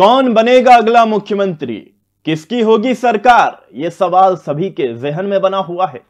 कौन बनेगा अगला मुख्यमंत्री किसकी होगी सरकार ये सवाल सभी के जहन में बना हुआ है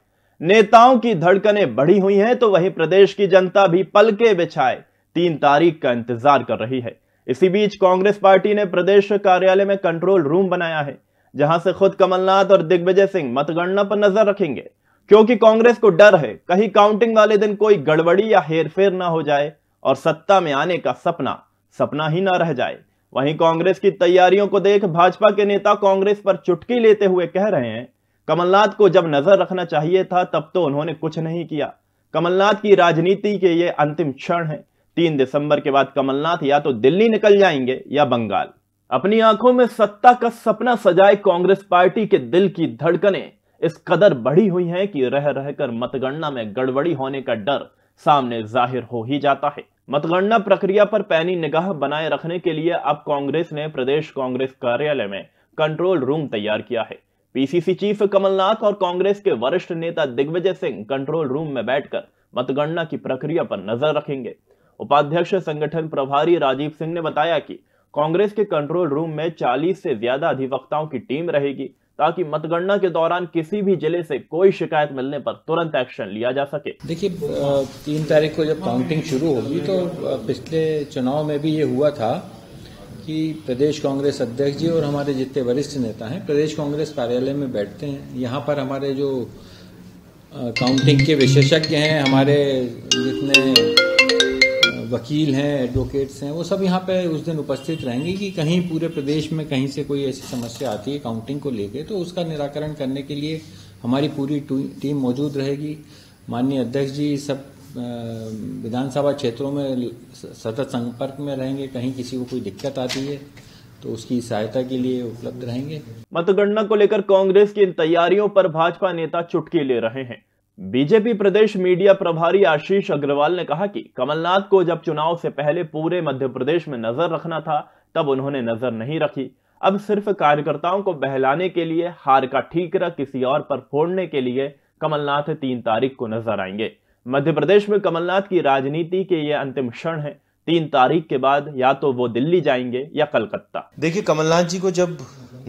नेताओं की धड़कनें बढ़ी हुई हैं तो वहीं प्रदेश की जनता भी पलके बिछाए तीन तारीख का इंतजार कर रही है इसी बीच कांग्रेस पार्टी ने प्रदेश कार्यालय में कंट्रोल रूम बनाया है जहां से खुद कमलनाथ और दिग्विजय सिंह मतगणना पर नजर रखेंगे क्योंकि कांग्रेस को डर है कहीं काउंटिंग वाले दिन कोई गड़बड़ी या हेरफेर ना हो जाए और सत्ता में आने का सपना सपना ही ना रह जाए वहीं कांग्रेस की तैयारियों को देख भाजपा के नेता कांग्रेस पर चुटकी लेते हुए कह रहे हैं कमलनाथ को जब नजर रखना चाहिए था तब तो उन्होंने कुछ नहीं किया कमलनाथ की राजनीति के ये अंतिम क्षण है तीन दिसंबर के बाद कमलनाथ या तो दिल्ली निकल जाएंगे या बंगाल अपनी आंखों में सत्ता का सपना सजाए कांग्रेस पार्टी के दिल की धड़कने इस कदर बढ़ी हुई हैं कि रह रहकर मतगणना में गड़बड़ी होने का डर सामने जाहिर हो ही जाता है मतगणना प्रक्रिया पर पैनी निगाह बनाए रखने के लिए अब कांग्रेस ने प्रदेश कांग्रेस कार्यालय में कंट्रोल रूम तैयार किया है पीसीसी चीफ कमलनाथ और कांग्रेस के वरिष्ठ नेता दिग्विजय सिंह कंट्रोल रूम में बैठकर मतगणना की प्रक्रिया पर नजर रखेंगे उपाध्यक्ष संगठन प्रभारी राजीव सिंह ने बताया कि कांग्रेस के कंट्रोल रूम में 40 से ज्यादा अधिवक्ताओं की टीम रहेगी ताकि मतगणना के दौरान किसी भी जिले से कोई शिकायत मिलने पर तुरंत एक्शन लिया जा सके देखिए तीन तारीख को जब काउंटिंग शुरू होगी तो पिछले चुनाव में भी ये हुआ था कि प्रदेश कांग्रेस अध्यक्ष जी और हमारे जितने वरिष्ठ नेता हैं प्रदेश कांग्रेस कार्यालय में बैठते हैं यहाँ पर हमारे जो काउंटिंग के विशेषज्ञ हैं हमारे जितने वकील हैं एडवोकेट्स हैं वो सब यहाँ पे उस दिन उपस्थित रहेंगे कि कहीं पूरे प्रदेश में कहीं से कोई ऐसी समस्या आती है काउंटिंग को लेके तो उसका निराकरण करने के लिए हमारी पूरी टीम मौजूद रहेगी माननीय अध्यक्ष जी सब विधानसभा क्षेत्रों में सतत संपर्क में रहेंगे कहीं किसी को कोई दिक्कत आती है तो उसकी सहायता के लिए उपलब्ध रहेंगे मतगणना को लेकर कांग्रेस की इन तैयारियों पर भाजपा नेता चुटकी ले रहे हैं बीजेपी प्रदेश मीडिया प्रभारी आशीष अग्रवाल ने कहा कि कमलनाथ को जब चुनाव से पहले पूरे मध्य प्रदेश में नजर रखना था तब उन्होंने नजर नहीं रखी अब सिर्फ कार्यकर्ताओं को बहलाने के लिए हार का ठीकरा किसी और पर फोड़ने के लिए कमलनाथ तीन तारीख को नजर आएंगे मध्य प्रदेश में कमलनाथ की राजनीति के ये अंतिम क्षण है तीन तारीख के बाद या तो वो दिल्ली जाएंगे या कलकत्ता देखिए कमलनाथ जी को जब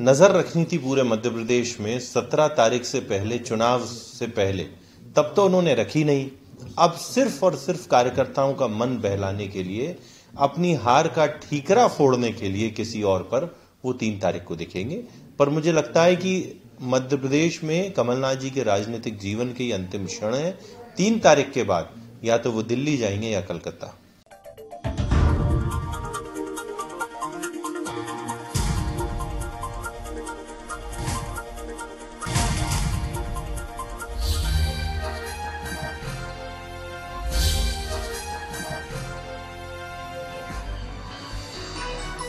नजर रखनी थी पूरे मध्य प्रदेश में सत्रह तारीख से पहले चुनाव से पहले तब तो उन्होंने रखी नहीं अब सिर्फ और सिर्फ कार्यकर्ताओं का मन बहलाने के लिए अपनी हार का ठीकरा फोड़ने के लिए किसी और पर वो तीन तारीख को दिखेंगे पर मुझे लगता है कि मध्य प्रदेश में कमलनाथ जी के राजनीतिक जीवन के अंतिम क्षण है तीन तारीख के बाद या तो वो दिल्ली जाएंगे या कलकत्ता